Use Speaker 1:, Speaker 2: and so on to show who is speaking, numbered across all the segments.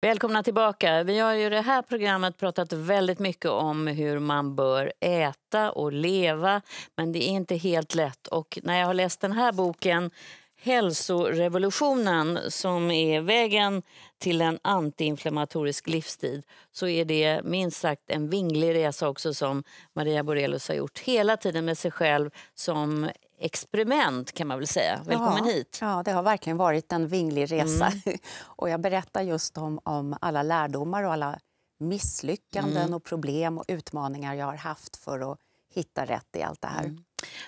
Speaker 1: Välkomna tillbaka. Vi har i det här programmet pratat väldigt mycket om hur man bör äta och leva, men det är inte helt lätt. Och när jag har läst den här boken hälsorevolutionen som är vägen till en antiinflammatorisk livsstil så är det minst sagt en vinglig resa också som Maria Borelius har gjort hela tiden med sig själv som experiment kan man väl säga. Välkommen ja, hit. Ja, det har verkligen varit en
Speaker 2: vinglig resa. Mm. och jag berättar just om, om alla lärdomar och alla misslyckanden mm. och problem och utmaningar jag har haft för att hitta rätt i allt det här. Mm.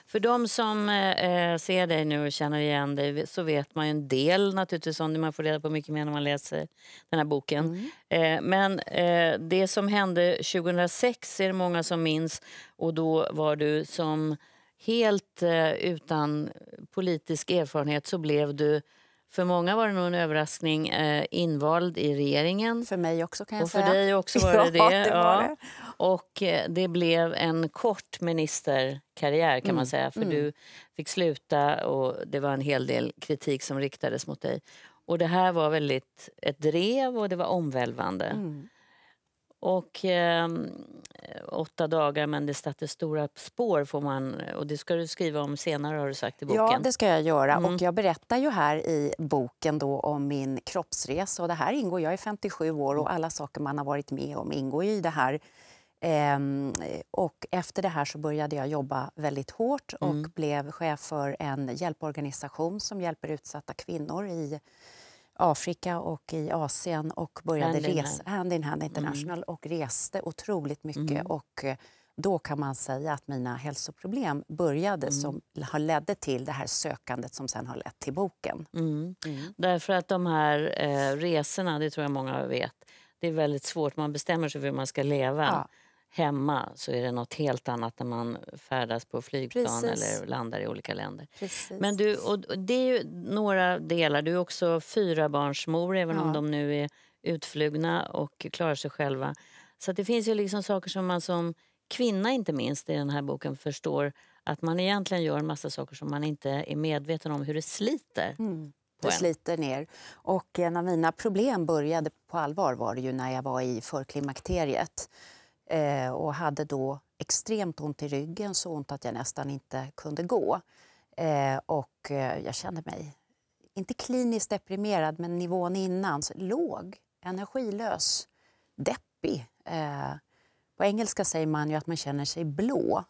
Speaker 1: För de som eh, eh, ser dig nu och känner igen dig så vet man ju en del naturligtvis om det. Man får reda på mycket mer när man läser den här boken. Mm. Eh, men eh, det som hände 2006 är det många som minns och då var du som helt eh, utan politisk erfarenhet så blev du för många var det nog en överraskning, eh, invald i regeringen. För mig också kan jag säga. Och för dig också var det ja, det. Var det. Ja. Och eh, det blev en kort ministerkarriär kan mm. man säga. För mm. du fick sluta och det var en hel del kritik som riktades mot dig. Och det här var väldigt ett drev och det var omvälvande. Mm. Och eh, åtta dagar, men det satte stora spår. får man, och Det ska du skriva om senare. har du sagt i boken. Ja, det ska jag
Speaker 2: göra. Mm. Och jag berättar ju här i boken då om min kroppsresa. Och det här ingår, jag är 57 år och mm. alla saker man har varit med om ingår i det här Ehm, och efter det här så började jag jobba väldigt hårt och mm. blev chef för en hjälporganisation som hjälper utsatta kvinnor i Afrika och i Asien och började hand resa, hand. hand in hand international, mm. och reste otroligt mycket. Mm. Och eh, då kan man säga att mina hälsoproblem började mm. som har ledde till det här sökandet som sen har lett till boken. Mm.
Speaker 1: Mm. Därför att de här eh, resorna, det tror jag många vet, det är väldigt svårt. Man bestämmer sig för hur man ska leva. Ja hemma så är det nåt helt annat när man färdas på flygplan Precis. eller landar i olika länder. Precis. Men du, och det är ju några delar. Du är också fyrabarnsmor, även ja. om de nu är utflugna och klarar sig själva. Så det finns ju liksom saker som man som kvinna, inte minst, i den här boken förstår att man egentligen gör en massa saker som man inte är medveten om hur det sliter. Mm. Det sliter
Speaker 2: ner. Och en av mina problem började på allvar var ju när jag var i förklimakteriet eh, och hade då extremt ont i ryggen, så ont att jag nästan inte kunde gå. Eh, och eh, jag kände mig, inte kliniskt deprimerad, men nivån innan, låg, energilös, deppig. Eh, på engelska säger man ju att man känner sig blå,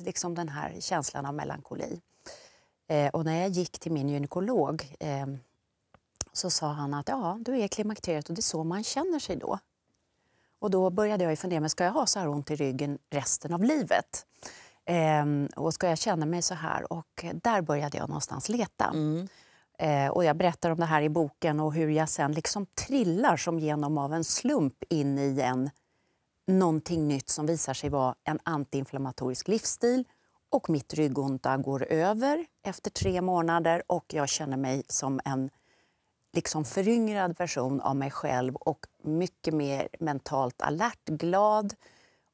Speaker 2: liksom den här känslan av melankoli. Eh, och när jag gick till min gynekolog eh, så sa han att ja, du är klimakteriet och det är så man känner sig då. Och då började jag fundera, men ska jag ha så här ont i ryggen resten av livet? Ehm, och ska jag känna mig så här? Och där började jag någonstans leta. Mm. Ehm, och jag berättar om det här i boken och hur jag sen liksom trillar som genom av en slump in i en någonting nytt som visar sig vara en antiinflammatorisk livsstil och mitt ryggonta går över efter tre månader och jag känner mig som en liksom föryngrad version av mig själv och mycket mer mentalt alert, glad.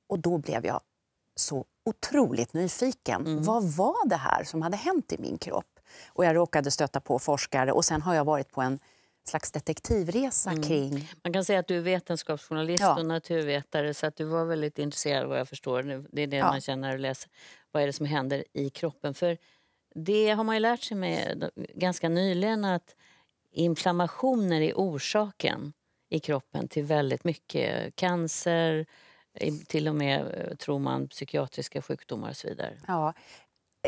Speaker 2: Och då blev jag så otroligt nyfiken. Mm. Vad var det här som hade hänt i min kropp? Och jag råkade stöta på forskare och sen har jag varit på en slags detektivresa mm. kring...
Speaker 1: Man kan säga att du är vetenskapsjournalist ja. och naturvetare så att du var väldigt intresserad vad jag förstår. Det är det ja. man känner när du läser. Vad är det som händer i kroppen? För det har man ju lärt sig med ganska nyligen att inflammationer är orsaken i kroppen till väldigt mycket. Cancer, till och med, eh, tror man, psykiatriska sjukdomar och så vidare. Ja.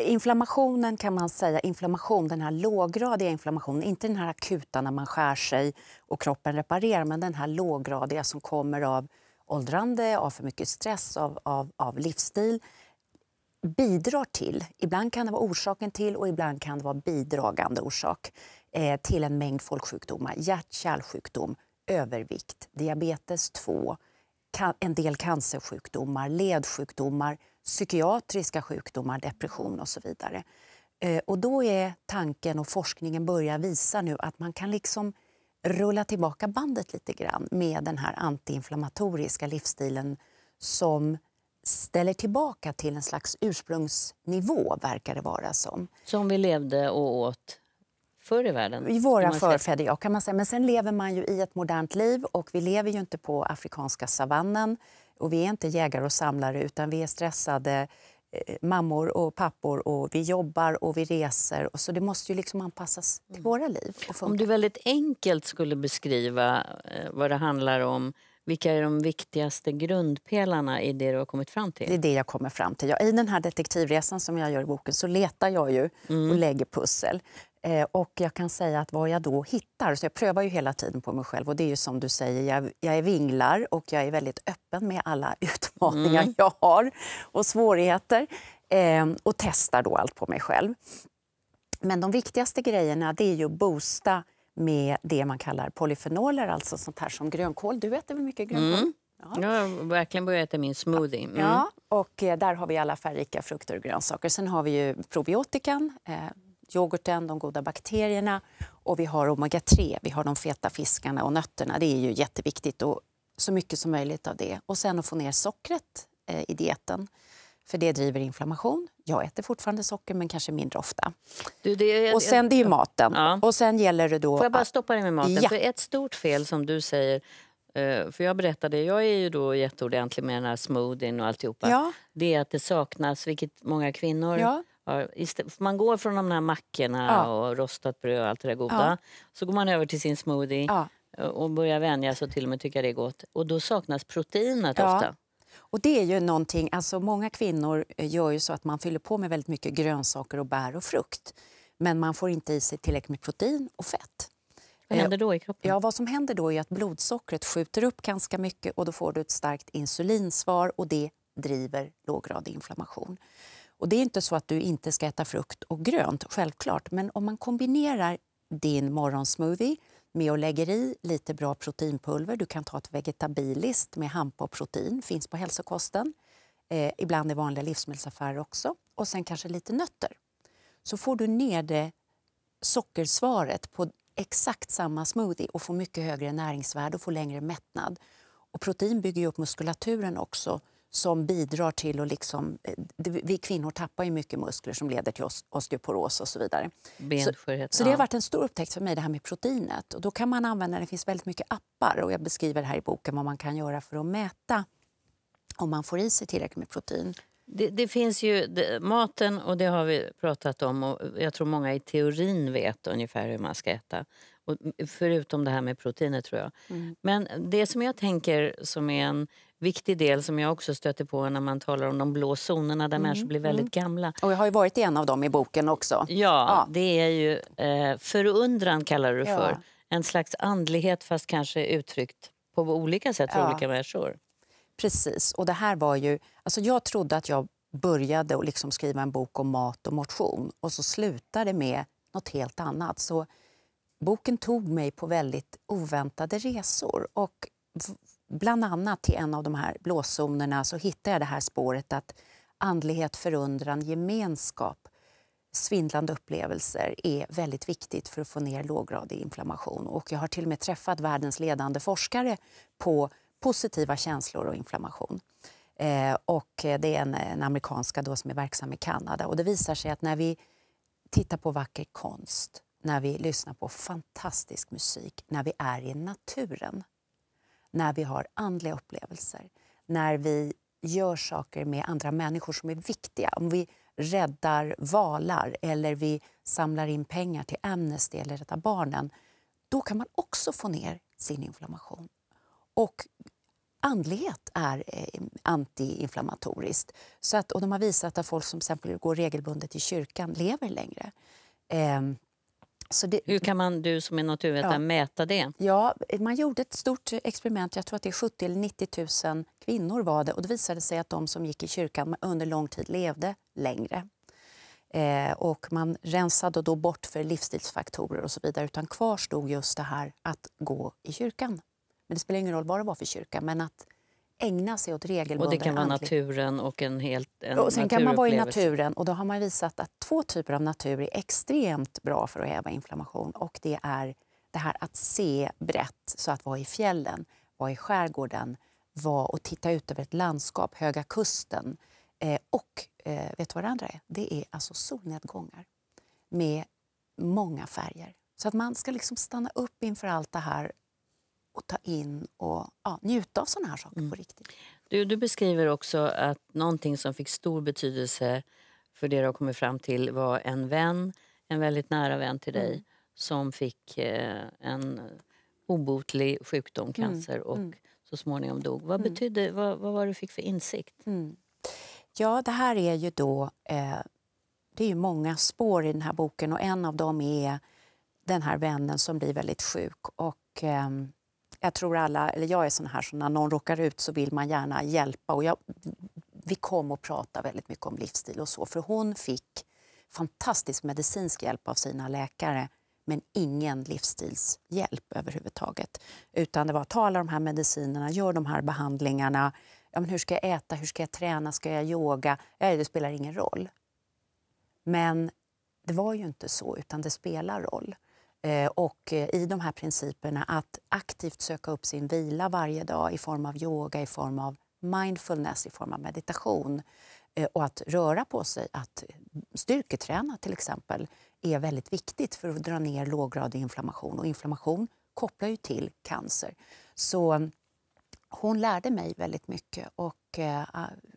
Speaker 1: Inflammationen kan man säga, inflammation, den här
Speaker 2: låggradiga inflammationen, inte den här akuta när man skär sig och kroppen reparerar, men den här låggradiga som kommer av åldrande, av för mycket stress, av, av, av livsstil bidrar till. Ibland kan det vara orsaken till och ibland kan det vara bidragande orsak eh, till en mängd folksjukdomar. Hjärt-kärlsjukdom, övervikt, diabetes 2, en del cancersjukdomar, ledsjukdomar, psykiatriska sjukdomar, depression och så vidare. Eh, och då är tanken, och forskningen börjar visa nu, att man kan liksom rulla tillbaka bandet lite grann med den här antiinflammatoriska livsstilen som ställer tillbaka till en slags ursprungsnivå, verkar det vara som. Som vi levde
Speaker 1: och åt förr i världen? I våra förfäder,
Speaker 2: ja. Kan man säga. Men sen lever man ju i ett modernt liv och vi lever ju inte på afrikanska savannen. Och vi är inte jägare och samlare utan vi är stressade eh, mammor och pappor och vi jobbar och vi reser. Och så det måste ju liksom anpassas till mm. våra liv. om du
Speaker 1: väldigt enkelt skulle beskriva eh, vad det handlar om vilka är de viktigaste grundpelarna i det du har kommit fram till? Det är det jag kommer fram till. Ja, I den här detektivresan som jag gör i boken så letar jag ju mm. och lägger pussel.
Speaker 2: Eh, och jag kan säga att vad jag då hittar, så jag prövar ju hela tiden på mig själv och det är ju som du säger, jag, jag är vinglar och jag är väldigt öppen med alla utmaningar mm. jag har och svårigheter eh, och testar då allt på mig själv. Men de viktigaste grejerna det är ju att boosta med det man kallar polyfenoler, alltså sånt här som grönkål. Du äter väl mycket grönkål? Mm. Ja. Jag har verkligen börjat äta min smoothie. Mm. Ja, och eh, där har vi alla färgrika frukter och grönsaker. Sen har vi ju probiotikan, eh, yoghurten, de goda bakterierna och vi har omega-3, vi har de feta fiskarna och nötterna. Det är ju jätteviktigt och så mycket som möjligt av det. Och sen att få ner sockret eh, i dieten för det driver inflammation. Jag äter fortfarande socker, men kanske mindre ofta. Du,
Speaker 1: det är, och sen det är maten.
Speaker 2: Ja. Och sen gäller det då... Får jag bara stoppa
Speaker 1: dig med maten? Ja. För ett stort fel som du säger, eh, för jag berättade, jag är ju då jätteordentlig med den här smoothien och alltihopa. Ja. Det är att det saknas, vilket många kvinnor ja man går från de här mackorna ja. och rostat bröd och allt det där goda. Ja. Så går man över till sin smoothie och börjar vänja sig och till och med tycka det är gott. Och då saknas proteinet ofta.
Speaker 2: Och det är ju någonting, alltså många kvinnor eh, gör ju så att man fyller på med väldigt mycket grönsaker och bär och frukt. Men man får inte i sig tillräckligt med protein och fett. Vad händer eh, då i kroppen? Ja, vad som händer då är att blodsockret skjuter upp ganska mycket och då får du ett starkt insulinsvar och det driver låggradig inflammation. Och det är inte så att du inte ska äta frukt och grönt, självklart. Men om man kombinerar din morgonsmoothie med att lägga i lite bra proteinpulver. Du kan ta ett vegetabiliskt med hampa och protein, finns på hälsokosten. Eh, ibland i vanliga livsmedelsaffärer också. Och sen kanske lite nötter. Så får du ner det sockersvaret på exakt samma smoothie och får mycket högre näringsvärde och får längre mättnad. Och protein bygger ju upp muskulaturen också som bidrar till att liksom... Eh, vi kvinnor tappar ju mycket muskler som leder till osteoporos och så vidare. Benskörhet. Så, så det har varit en stor upptäckt för mig, det här med proteinet. Och då kan man använda, det finns väldigt mycket appar och jag beskriver här i boken vad man kan göra för att mäta om man får i sig tillräckligt med protein.
Speaker 1: Det, det, finns ju det, maten, och det har vi pratat om. och Jag tror många i teorin vet ungefär hur man ska äta. Och förutom det här med proteiner tror jag. Mm. Men det som jag tänker som är en viktig del som jag också stöter på när man talar om de blå zonerna där mm. människor blir mm. väldigt mm. gamla. Och jag har ju varit i en av dem i boken också. Ja, ja. det är ju eh, förundran kallar du för. Ja. En slags andlighet fast kanske uttryckt på olika sätt för ja. olika människor. Precis, och det här var ju... Alltså jag trodde att jag
Speaker 2: började liksom skriva en bok om mat och motion och så slutade det med nåt helt annat. Så boken tog mig på väldigt oväntade resor. Och bland annat till en av de här blåzonerna så hittade jag det här spåret att andlighet, förundran, gemenskap svindlande upplevelser är väldigt viktigt för att få ner låggradig inflammation. Och jag har till och med träffat världens ledande forskare på positiva känslor och inflammation. Eh, och det är en, en, amerikanska då som är verksam i Kanada. Och det visar sig att när vi tittar på vacker konst när vi lyssnar på fantastisk musik, när vi är i naturen, när vi har andliga upplevelser, när vi gör saker med andra människor som är viktiga. Om vi räddar valar eller vi samlar in pengar till Amnesty eller Rädda Barnen, då kan man också få ner sin inflammation. Och andlighet är eh, antiinflammatoriskt. Så att, och de har visat att folk som exempel går regelbundet i kyrkan lever längre. Ehm,
Speaker 1: det, Hur kan man, du som är naturvetare, ja, mäta det?
Speaker 2: Ja, man gjorde ett stort experiment, jag tror att det är 70 eller 90 000 kvinnor var det, och det visade sig att de som gick i kyrkan under lång tid levde längre. Eh, och man rensade då bort för livsstilsfaktorer och så vidare, utan kvar stod just det här att gå i kyrkan. Men det spelar ingen roll vad det var för kyrka, men att ägna sig åt regelbunden Och det kan vara
Speaker 1: naturen och en helt en och Sen kan man vara i naturen
Speaker 2: och då har man visat att två typer av natur är extremt bra för att häva inflammation och det är det här att se brett, så att vara i fjällen, vara i skärgården, vara och titta ut över ett landskap, Höga kusten. Eh, och eh, vet du vad det andra är? Det är alltså solnedgångar med många färger. Så att man ska liksom stanna upp inför allt det här och ta in och ja, njuta av sådana här saker mm. på riktigt.
Speaker 1: Du, du, beskriver också att någonting som fick stor betydelse för det du har kommit fram till var en vän, en väldigt nära vän till dig mm. som fick eh, en obotlig sjukdom, mm. cancer, mm. och så småningom dog. Vad, mm. betydde, vad, vad var det du fick för insikt? Mm. Ja, det här
Speaker 2: är ju då... Eh, det är ju många spår i den här boken och en av dem är den här vännen som blir väldigt sjuk. Och, eh, jag tror alla, eller jag är sån här, så när någon råkar ut så vill man gärna hjälpa. Och jag, vi kom och pratade väldigt mycket om livsstil och så, för hon fick fantastisk medicinsk hjälp av sina läkare men ingen livsstilshjälp överhuvudtaget. Utan det var ta alla de här medicinerna, gör de här behandlingarna. Ja, men hur ska jag äta, hur ska jag träna, ska jag yoga? Ja, det spelar ingen roll. Men det var ju inte så, utan det spelar roll. Eh, och eh, i de här principerna att aktivt söka upp sin vila varje dag i form av yoga, i form av mindfulness, i form av meditation eh, och att röra på sig, att styrketräna till exempel, är väldigt viktigt för att dra ner låggradig inflammation. Och inflammation kopplar ju till cancer. Så mm, hon lärde mig väldigt mycket och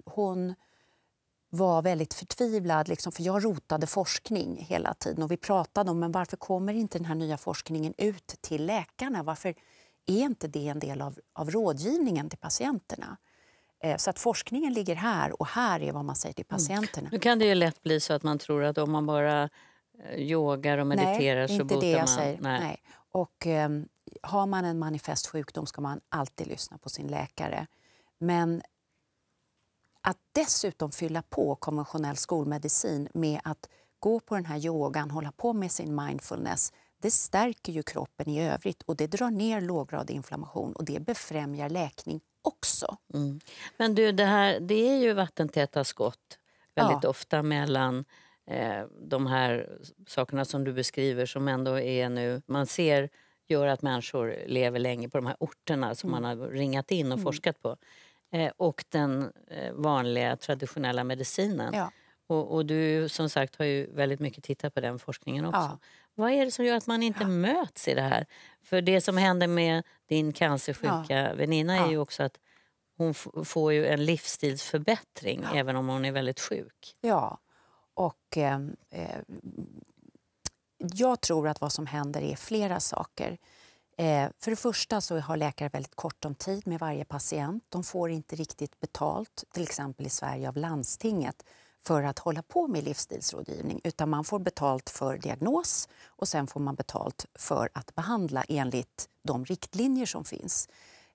Speaker 2: hon var väldigt förtvivlad, liksom, för jag rotade forskning hela tiden. Och Vi pratade om men varför kommer inte den här nya forskningen ut till läkarna. Varför är inte det en del av, av rådgivningen till patienterna? Eh, så att forskningen ligger här och här är vad man säger till mm. patienterna. Mm. Nu
Speaker 1: kan det ju lätt bli så att man tror att om man bara eh, yogar och mediterar Nej, så botar man. Säger. Nej, Nej.
Speaker 2: Och um, har man en manifest sjukdom ska man alltid lyssna på sin läkare. Men att dessutom fylla på konventionell skolmedicin med att gå på den här yogan, hålla på med sin mindfulness, det stärker ju kroppen i övrigt och det drar ner låggradig inflammation och det befrämjar läkning
Speaker 1: också. Mm. Men du, det, här, det är ju vattentäta skott väldigt ja. ofta mellan eh, de här sakerna som du beskriver som ändå är nu, man ser gör att människor lever länge på de här orterna som mm. man har ringat in och mm. forskat på. Eh, och den eh, vanliga traditionella medicinen. Ja. Och, och, du som sagt har ju väldigt mycket tittat på den forskningen också. Ja. Vad är det som gör att man inte ja. möts i det här? För det som händer med din cancersjuka ja. väninna är ju också att hon får ju en livsstilsförbättring även om hon är väldigt sjuk. Ja, och eh, eh, jag tror
Speaker 2: att vad som händer är flera saker. Eh, för det första så har läkare väldigt kort om tid med varje patient. De får inte riktigt betalt, till exempel i Sverige av landstinget för att hålla på med livsstilsrådgivning. Utan man får betalt för diagnos och sen får man betalt för att behandla enligt de riktlinjer som finns.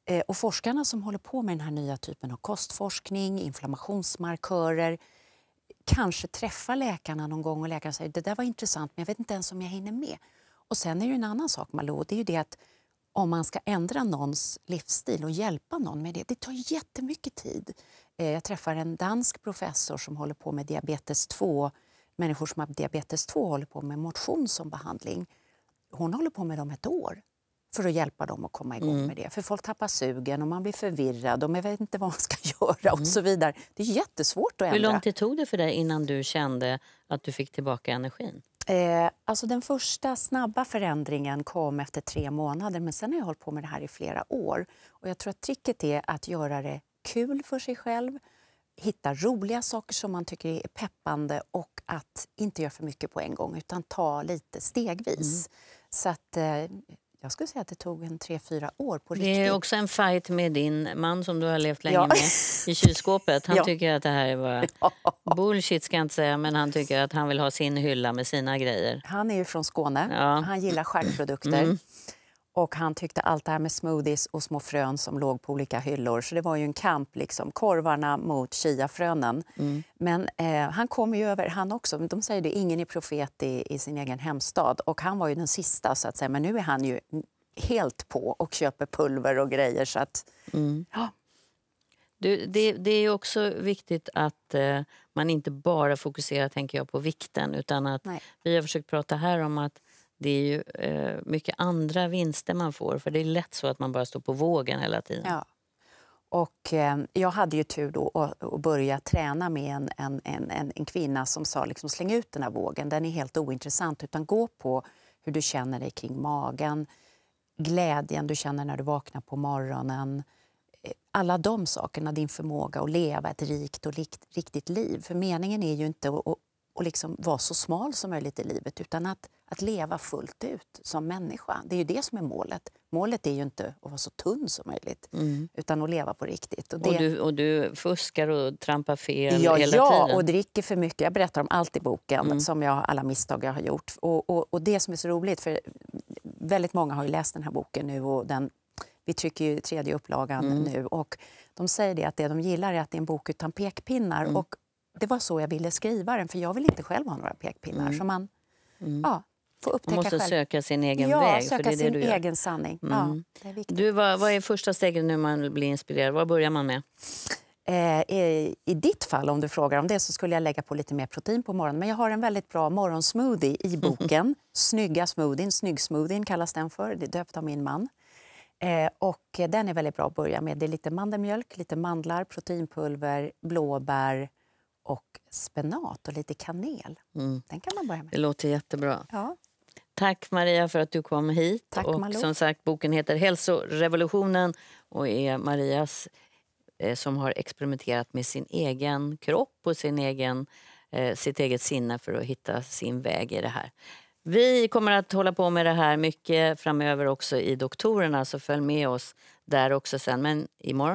Speaker 2: Eh, och forskarna som håller på med den här nya typen av kostforskning, inflammationsmarkörer, kanske träffar läkarna någon gång och läkaren säger det där var intressant men jag vet inte ens om jag hinner med. Och sen är det en annan sak, Malou, det är ju det att om man ska ändra någons livsstil och hjälpa någon med det, det tar jättemycket tid. Eh, jag träffar en dansk professor som håller på med diabetes 2. Människor som har diabetes 2 håller på med motion som behandling. Hon håller på med dem ett år för att hjälpa dem att komma igång mm. med det. För folk tappar sugen
Speaker 1: och man blir förvirrad och man vet inte vad man ska göra mm. och så vidare. Det är jättesvårt att ändra. Hur lång tid tog det för dig innan du kände att du fick tillbaka energin?
Speaker 2: Eh, alltså den första snabba förändringen kom efter tre månader men sen har jag hållit på med det här i flera år. Och jag tror att tricket är att göra det kul för sig själv, hitta roliga saker som man tycker är peppande och att inte göra för mycket på en gång utan ta lite stegvis. Mm. Så att, eh, jag skulle säga att det tog en tre, fyra år på riktigt. Det är också
Speaker 1: en fight med din man som du har levt länge ja. med i kylskåpet. Han ja. tycker att det här är bara bullshit ska jag inte säga, men han tycker att han vill ha sin hylla med sina grejer. Han är ju från Skåne. Ja.
Speaker 2: Han gillar charkprodukter. Mm. Och han tyckte allt det här med smoothies och små frön som låg på olika hyllor. Så det var ju en kamp, liksom, korvarna mot chiafrönen. Mm. Men eh, han kom ju över, han också. De säger det, ingen är profet i, i, sin egen hemstad. Och han var ju den sista, så att säga. Men nu är han ju helt på och köper pulver och grejer. Så att,
Speaker 1: mm. ja. Du, det, det, är också viktigt att eh, man inte bara fokuserar tänker jag, på vikten. utan att Vi har försökt prata här om att det är ju eh, mycket andra vinster man får för det är lätt så att man bara står på vågen hela tiden. Ja.
Speaker 2: Och, eh, jag hade ju tur då att, att börja träna med en, en, en, en, kvinna som sa liksom, släng ut den här vågen, den är helt ointressant. Utan gå på hur du känner dig kring magen, glädjen du känner när du vaknar på morgonen. Eh, alla de sakerna, din förmåga att leva ett rikt och likt, riktigt liv. För meningen är ju inte att, och liksom vara så smal som möjligt i livet utan att, att leva fullt ut som människa. Det är ju det som är målet. Målet är ju inte att vara så tunn som möjligt mm. utan att leva på riktigt. Och, det... och, du,
Speaker 1: och du, fuskar och trampar fel ja, hela ja, tiden? Ja, och
Speaker 2: dricker för mycket. Jag berättar om allt i boken, mm. som jag, alla misstag jag har gjort. Och, och, och, det som är så roligt, för väldigt många har ju läst den här boken nu och den, vi trycker ju tredje upplagan mm. nu. Och de säger det att det de gillar är att det är en bok utan pekpinnar. Mm. Och det var så jag ville skriva den, för jag vill inte själv ha några pekpinnar. Mm. Så man mm. ja, får upptäcka man måste själv. söka sin egen ja, väg. Söka för det är sin det du egen
Speaker 1: sanning. Mm. Ja, det är du, vad, vad är första steget när man blir inspirerad? Vad börjar man med? Eh, i, I ditt fall, om du frågar om det, så skulle
Speaker 2: jag lägga på lite mer protein på morgonen. Men jag har en väldigt bra morgonsmoothie i mhm. boken. Snygga smoothien, snyggsmoothien kallas den för. Det är döpt av min man. Eh, och den är väldigt bra att börja med. Det är lite mandelmjölk, lite mandlar, proteinpulver, blåbär, och
Speaker 1: spenat och lite kanel. Mm. Den kan man börja med. Det låter jättebra. Ja. Tack Maria för att du kom hit. Tack, och Malou. som sagt, boken heter Hälsorevolutionen och är Marias eh, som har experimenterat med sin egen kropp och sin egen, eh, sitt eget sinne för att hitta sin väg i det här. Vi kommer att hålla på med det här mycket framöver också i Doktorerna, så följ med oss där också sen. Men imorgon